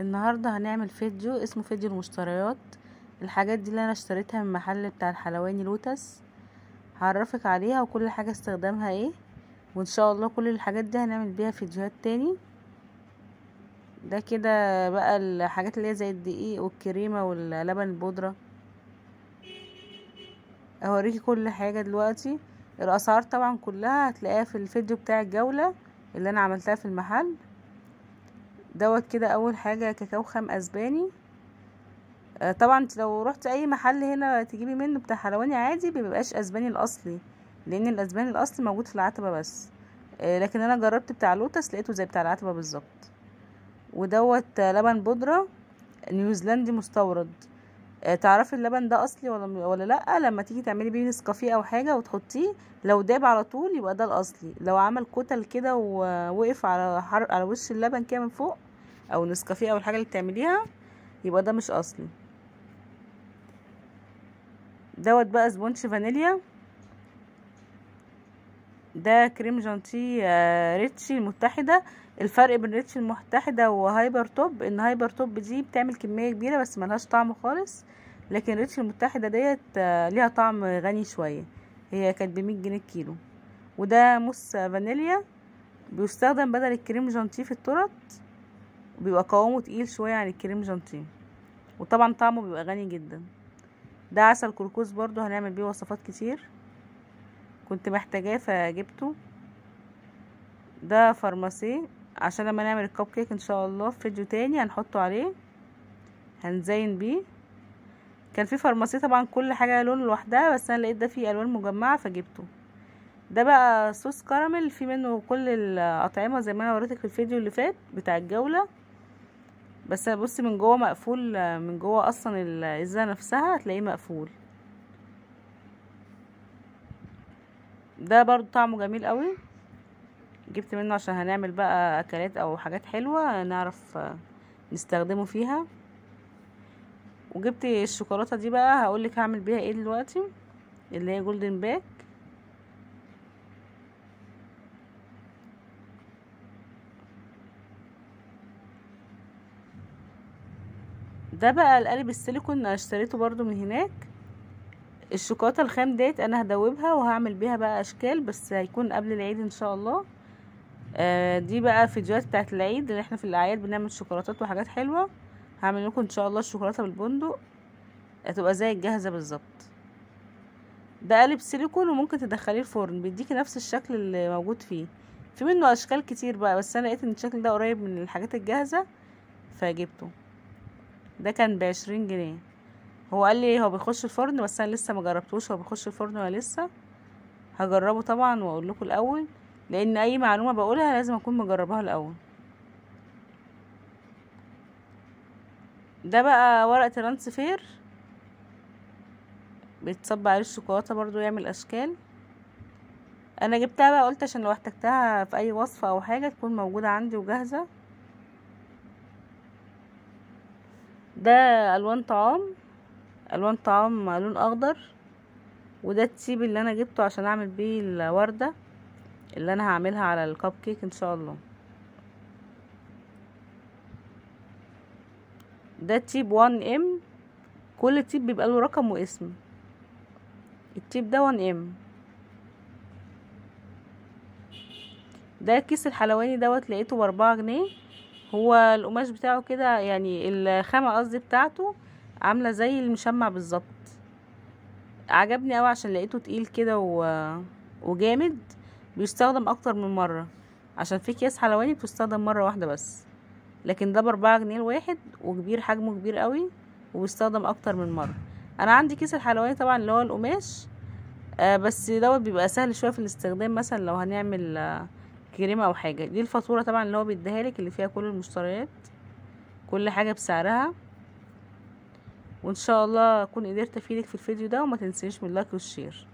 النهارده هنعمل فيديو اسمه فيديو المشتريات الحاجات دي اللي انا اشتريتها من محل بتاع الحلواني لوتس هعرفك عليها وكل حاجه استخدامها ايه وان شاء الله كل الحاجات دي هنعمل بيها فيديوهات تاني ده كده بقى الحاجات اللي هي زي الدقيق والكريمه واللبن البودره اوريكي كل حاجه دلوقتي الاسعار طبعا كلها هتلاقيها في الفيديو بتاع الجوله اللي انا عملتها في المحل دوت كده اول حاجه كاكاو خام اسباني آه، طبعا انت لو رحت اي محل هنا تجيبي منه بتاع حلواني عادي مبيبقاش اسباني الاصلي لان الاسباني الاصلي موجود في العتبه بس آه، لكن انا جربت بتاع لوتس لقيته زي بتاع العتبه بالظبط ودوت لبن بودره نيوزيلندي مستورد آه، تعرفي اللبن ده اصلي ولا ولا لا لما تيجي تعملي بيه نسكافيه او حاجه وتحطيه لو داب على طول يبقى ده الاصلي لو عمل كتل كده ووقف على حر... على وش اللبن كده من فوق او نسكافيه او الحاجه اللي بتعمليها يبقى ده مش اصلي دوت بقى سبونش فانيليا ده كريم جانتي آه، ريتشي المتحده الفرق بين ريتشي المتحده وهايبر توب ان هايبر توب دي بتعمل كميه كبيره بس ملهاش طعم خالص لكن ريتشي المتحده ديت آه، ليها طعم غني شويه هي كانت بمية جنيه الكيلو وده موس فانيليا بيستخدم بدل الكريم جانتي في الترط وبيبقى قوامه تقيل شويه عن الكريم جانتيه وطبعا طعمه بيبقى غني جدا ده عسل كركوز برضو هنعمل بيه وصفات كتير كنت محتاجاه فجبته ده فارماسي عشان لما نعمل الكب كيك ان شاء الله في فيديو تاني هنحطه عليه هنزين بيه كان في فارماسي طبعا كل حاجه لون لوحدها بس انا لقيت ده فيه الوان مجمعه فجبته ده بقى صوص كراميل في منه كل الاطعمه زي ما انا وريتك في الفيديو اللي فات بتاع الجوله بس بصي من جوه مقفول من جوه اصلا الازازه نفسها هتلاقيه مقفول ده برضو طعمه جميل قوي جبت منه عشان هنعمل بقى اكلات او حاجات حلوه نعرف نستخدمه فيها وجبت الشوكولاته دي بقى هقولك هعمل بيها ايه دلوقتي اللي هي جولدن باك ده بقى القالب السيليكون انا اشتريته برضو من هناك الشوكولاته الخام ديت انا هدوبها وهعمل بيها بقى اشكال بس هيكون قبل العيد ان شاء الله آه دي بقى فيديوهات بتاعت العيد اللي احنا في الاعياد بنعمل شوكولاتات وحاجات حلوه هعمل لكم ان شاء الله الشوكولاته بالبندق هتبقى زي الجاهزه بالظبط ده قالب سيليكون وممكن تدخليه الفرن بيديكي نفس الشكل اللي موجود فيه في منه اشكال كتير بقى بس انا لقيت ان الشكل ده قريب من الحاجات الجاهزه فجبته ده كان بعشرين جنيه هو قال لي هو بيخش الفرن بس انا لسه ما جربتوش هو بيخش الفرن ولا لسه هجربه طبعا واقول لكم الاول لان اي معلومه بقولها لازم اكون مجرباها الاول ده بقى ورق ترانسفير بيتصب عليه الشوكولاته برضو يعمل اشكال انا جبتها بقى قلت عشان لو احتجتها في اي وصفه او حاجه تكون موجوده عندي وجاهزه ده الوان طعام الوان طعام لون اخضر وده التيب اللي انا جبته عشان اعمل بيه الورده اللي انا هعملها على الكب كيك ان شاء الله ده تيب 1 ام كل تيب بيبقى له رقم واسم التيب ده 1 ام ده كيس الحلواني دوت لقيته باربعة جنيه هو القماش بتاعه كده يعني الخامة قصدي بتاعته عاملة زي المشمع بالظبط عجبني اوي عشان لقيته تقيل كده و... وجامد بيستخدم اكتر من مرة عشان في اكياس حلواني بتستخدم مرة واحدة بس لكن ده باربعة جنيه الواحد وكبير حجمه كبير قوي وبيستخدم اكتر من مرة انا عندي كيس الحلواني طبعا اللي هو القماش آه بس دوت بيبقى سهل شوية في الاستخدام مثلا لو هنعمل آه كريمه او حاجه دي الفاتوره طبعا اللي هو بيديها لك اللي فيها كل المشتريات كل حاجه بسعرها وان شاء الله اكون قدرت افيدك في الفيديو ده وما تنسيش من اللايك والشير